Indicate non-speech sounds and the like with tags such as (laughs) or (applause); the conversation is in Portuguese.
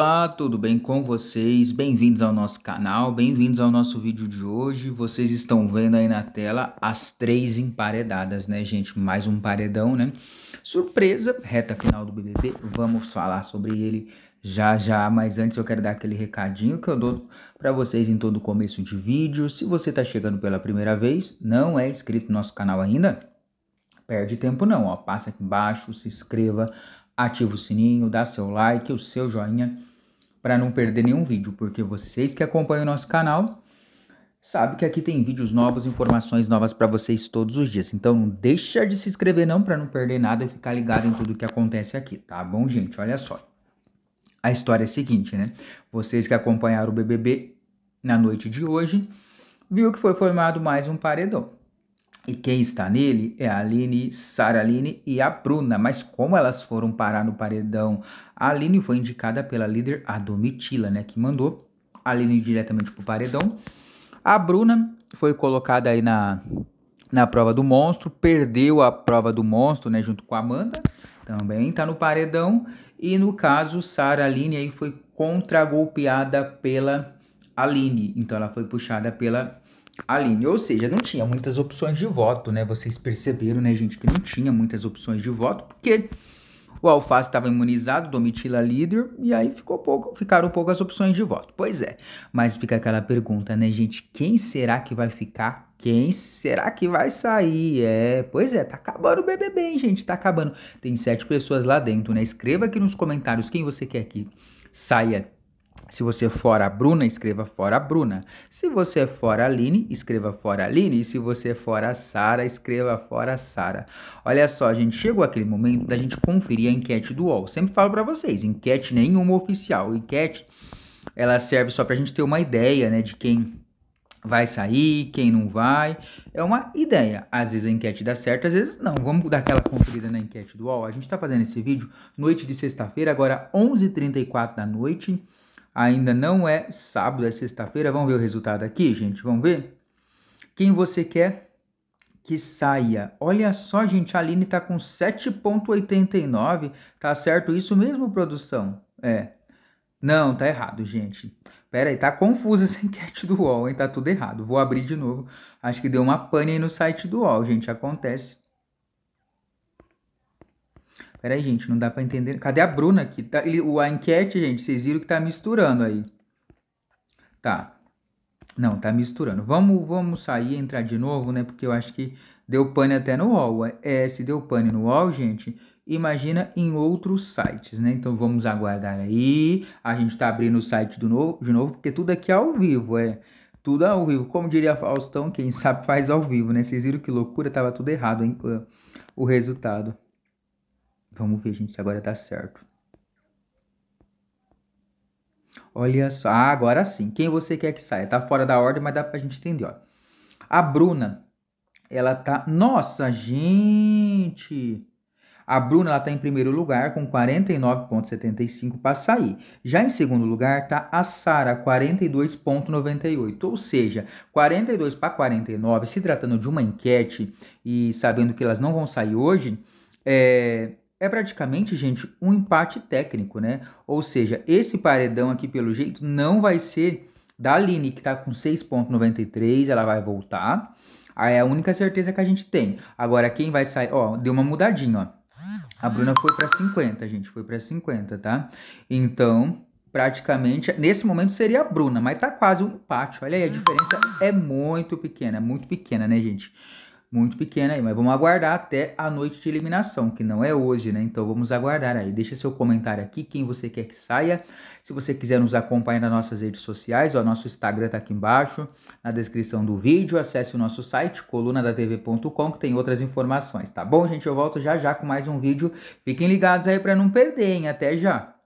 Olá, tudo bem com vocês? Bem-vindos ao nosso canal, bem-vindos ao nosso vídeo de hoje. Vocês estão vendo aí na tela as três emparedadas, né, gente? Mais um paredão, né? Surpresa, reta final do BBB, vamos falar sobre ele já já, mas antes eu quero dar aquele recadinho que eu dou para vocês em todo começo de vídeo. Se você está chegando pela primeira vez, não é inscrito no nosso canal ainda, perde tempo não, ó. Passa aqui embaixo, se inscreva, ativa o sininho, dá seu like, o seu joinha para não perder nenhum vídeo, porque vocês que acompanham o nosso canal sabe que aqui tem vídeos novos, informações novas para vocês todos os dias. Então não deixa de se inscrever não para não perder nada e ficar ligado em tudo que acontece aqui, tá bom, gente? Olha só. A história é a seguinte, né? Vocês que acompanharam o BBB na noite de hoje, viu que foi formado mais um paredão. E quem está nele é a Aline, Aline e a Bruna. Mas como elas foram parar no paredão? A Aline foi indicada pela líder, a Domitila, né? Que mandou a Aline diretamente pro paredão. A Bruna foi colocada aí na, na prova do monstro, perdeu a prova do monstro, né? Junto com a Amanda. Também tá no paredão. E no caso, Sara Aline aí foi contragolpeada pela Aline. Então ela foi puxada pela Aline, ou seja, não tinha muitas opções de voto, né? Vocês perceberam, né, gente, que não tinha muitas opções de voto, porque o Alface estava imunizado, Domitila é líder, e aí ficou pouco, ficaram poucas opções de voto. Pois é, mas fica aquela pergunta, né, gente? Quem será que vai ficar? Quem será que vai sair? É, pois é, tá acabando o BBB, hein, gente? Tá acabando. Tem sete pessoas lá dentro, né? Escreva aqui nos comentários quem você quer que saia se você for a Bruna, escreva fora a Bruna. Se você for a Aline, escreva fora a Aline. E se você for a Sara, escreva fora a Sara. Olha só, a gente, chegou aquele momento da gente conferir a enquete do UOL. Sempre falo para vocês, enquete nenhuma oficial. Enquete, ela serve só pra gente ter uma ideia, né, de quem vai sair, quem não vai. É uma ideia. Às vezes a enquete dá certo, às vezes não. Vamos dar aquela conferida na enquete do UOL. A gente está fazendo esse vídeo noite de sexta-feira, agora 11h34 da noite. Ainda não é sábado, é sexta-feira. Vamos ver o resultado aqui, gente. Vamos ver? Quem você quer que saia? Olha só, gente, a Aline está com 7,89. Tá certo isso mesmo, produção? É. Não, tá errado, gente. Pera aí, tá confusa essa (laughs) enquete do UOL, hein? Tá tudo errado. Vou abrir de novo. Acho que deu uma pane aí no site do UOL, gente. Acontece. Peraí, gente, não dá para entender. Cadê a Bruna aqui? Tá, ele, a enquete, gente, vocês viram que tá misturando aí. Tá. Não, tá misturando. Vamos, vamos sair entrar de novo, né? Porque eu acho que deu pane até no UOL. É, se deu pane no UOL, gente, imagina em outros sites, né? Então vamos aguardar aí. A gente tá abrindo o site do novo, de novo, porque tudo aqui é ao vivo, é. Tudo ao vivo. Como diria Faustão, quem sabe faz ao vivo, né? Vocês viram que loucura, tava tudo errado, hein? O resultado. Vamos ver, gente, se agora dá certo. Olha só, ah, agora sim. Quem você quer que saia? Tá fora da ordem, mas dá pra gente entender, ó. A Bruna, ela tá. Nossa, gente! A Bruna ela tá em primeiro lugar com 49,75 para sair. Já em segundo lugar tá a Sara, 42,98. Ou seja, 42 para 49, se tratando de uma enquete e sabendo que elas não vão sair hoje, é, é praticamente, gente, um empate técnico, né? Ou seja, esse paredão aqui, pelo jeito, não vai ser da Aline, que está com 6,93, ela vai voltar. Aí é a única certeza que a gente tem. Agora, quem vai sair... Ó, deu uma mudadinha, ó. A Bruna foi para 50, gente, foi para 50, tá? Então, praticamente, nesse momento seria a Bruna, mas tá quase um empate. Olha aí, a diferença é muito pequena, muito pequena, né, gente? muito pequena aí, mas vamos aguardar até a noite de eliminação, que não é hoje, né? Então vamos aguardar aí. Deixa seu comentário aqui, quem você quer que saia. Se você quiser nos acompanhar nas nossas redes sociais, o nosso Instagram está aqui embaixo, na descrição do vídeo. Acesse o nosso site, colunadatv.com, que tem outras informações, tá bom, gente? Eu volto já já com mais um vídeo. Fiquem ligados aí para não perderem. Até já!